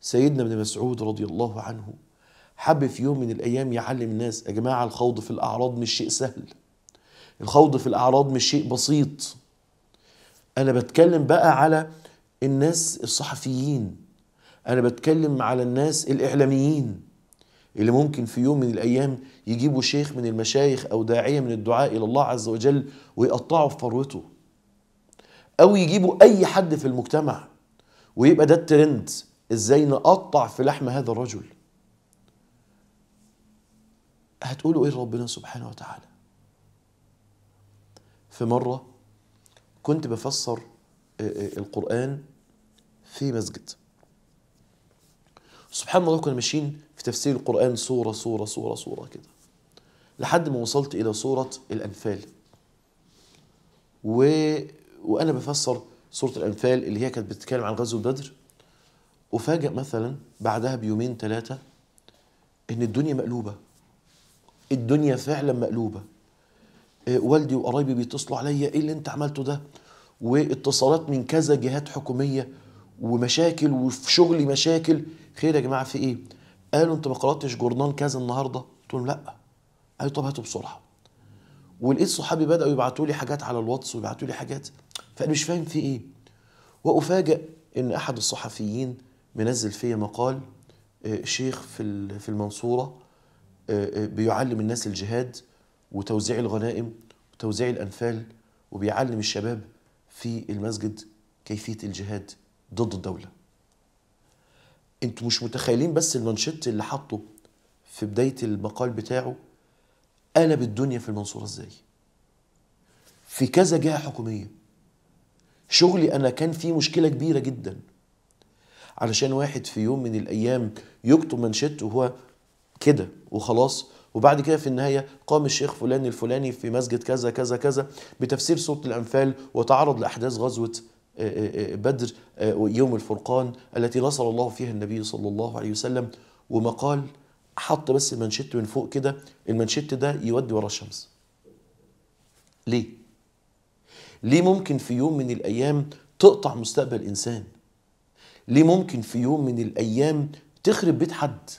سيدنا ابن مسعود رضي الله عنه حب في يوم من الأيام يعلم الناس يا جماعة الخوض في الأعراض مش شيء سهل الخوض في الأعراض مش شيء بسيط أنا بتكلم بقى على الناس الصحفيين أنا بتكلم على الناس الإعلاميين اللي ممكن في يوم من الأيام يجيبوا شيخ من المشايخ أو داعية من الدعاء إلى الله عز وجل ويقطعوا في فروته أو يجيبوا أي حد في المجتمع ويبقى ده الترند ازاي نقطع في لحم هذا الرجل هتقولوا ايه ربنا سبحانه وتعالى في مرة كنت بفسر آه، آه، القرآن في مسجد سبحان الله كنا ماشيين في تفسير القرآن صورة صورة صورة صورة كده لحد ما وصلت إلى صورة الأنفال و... وأنا بفسر سورة الأنفال اللي هي كانت بتتكلم عن غزو بدر افاجئ مثلا بعدها بيومين ثلاثه ان الدنيا مقلوبه الدنيا فعلا مقلوبه آه، والدي وقرايبي بيتصلوا عليا ايه اللي انت عملته ده واتصالات من كذا جهات حكوميه ومشاكل وفي شغلي مشاكل خير يا جماعه في ايه قالوا انت ما قراتش جورنال كذا النهارده قلت لهم لا قالوا طب هاتوا بسرعه ولقيت صحابي بداوا يبعتوا لي حاجات على الواتس ويبعتوا لي حاجات فانا مش فاهم في ايه وافاجئ ان احد الصحفيين منزل فيا مقال آه، شيخ في في المنصوره آه، آه، بيعلم الناس الجهاد وتوزيع الغنائم وتوزيع الانفال وبيعلم الشباب في المسجد كيفيه الجهاد ضد الدوله. انتوا مش متخيلين بس المانشيت اللي حاطه في بدايه المقال بتاعه قلب الدنيا في المنصوره ازاي؟ في كذا جهه حكوميه شغلي انا كان فيه مشكله كبيره جدا علشان واحد في يوم من الايام يكتب منشط وهو كده وخلاص وبعد كده في النهاية قام الشيخ فلان الفلاني في مسجد كذا كذا كذا بتفسير سورة الأنفال وتعرض لأحداث غزوة آه، آه، آه، بدر يوم الفرقان التي نصر الله فيها النبي صلى الله عليه وسلم ومقال حط بس المنشط من فوق كده المنشط ده يودي ورا الشمس ليه؟ ليه ممكن في يوم من الأيام تقطع مستقبل إنسان؟ ليه ممكن في يوم من الأيام تخرب بيت حد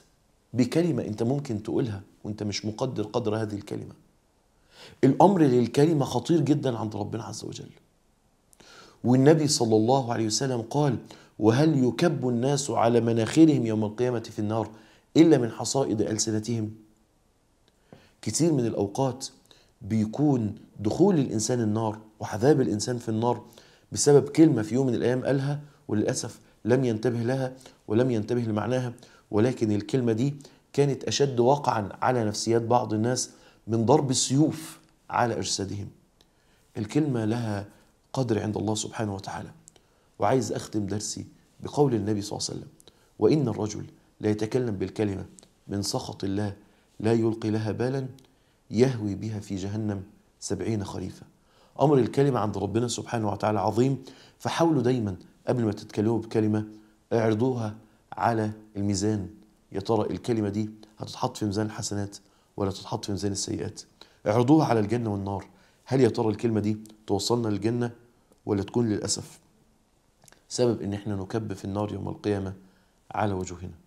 بكلمة أنت ممكن تقولها وأنت مش مقدر قدر هذه الكلمة الأمر للكلمة خطير جدا عند ربنا عز وجل والنبي صلى الله عليه وسلم قال وهل يكب الناس على مناخرهم يوم القيامة في النار إلا من حصائد ألسنتهم كثير من الأوقات بيكون دخول الإنسان النار وعذاب الإنسان في النار بسبب كلمة في يوم من الأيام قالها وللأسف لم ينتبه لها ولم ينتبه لمعناها ولكن الكلمة دي كانت أشد وقعا على نفسيات بعض الناس من ضرب السيوف على أجسادهم الكلمة لها قدر عند الله سبحانه وتعالى وعايز أختم درسي بقول النبي صلى الله عليه وسلم وإن الرجل لا يتكلم بالكلمة من سخط الله لا يلقي لها بالا يهوي بها في جهنم سبعين خريفة أمر الكلمة عند ربنا سبحانه وتعالى عظيم فحاولوا دايما قبل ما تتكلموا بكلمة اعرضوها على الميزان يا ترى الكلمة دي هتتحط في ميزان الحسنات ولا تتحط في ميزان السيئات اعرضوها على الجنة والنار هل يا ترى الكلمة دي توصلنا للجنة ولا تكون للأسف سبب ان احنا نكب في النار يوم القيامة على وجوهنا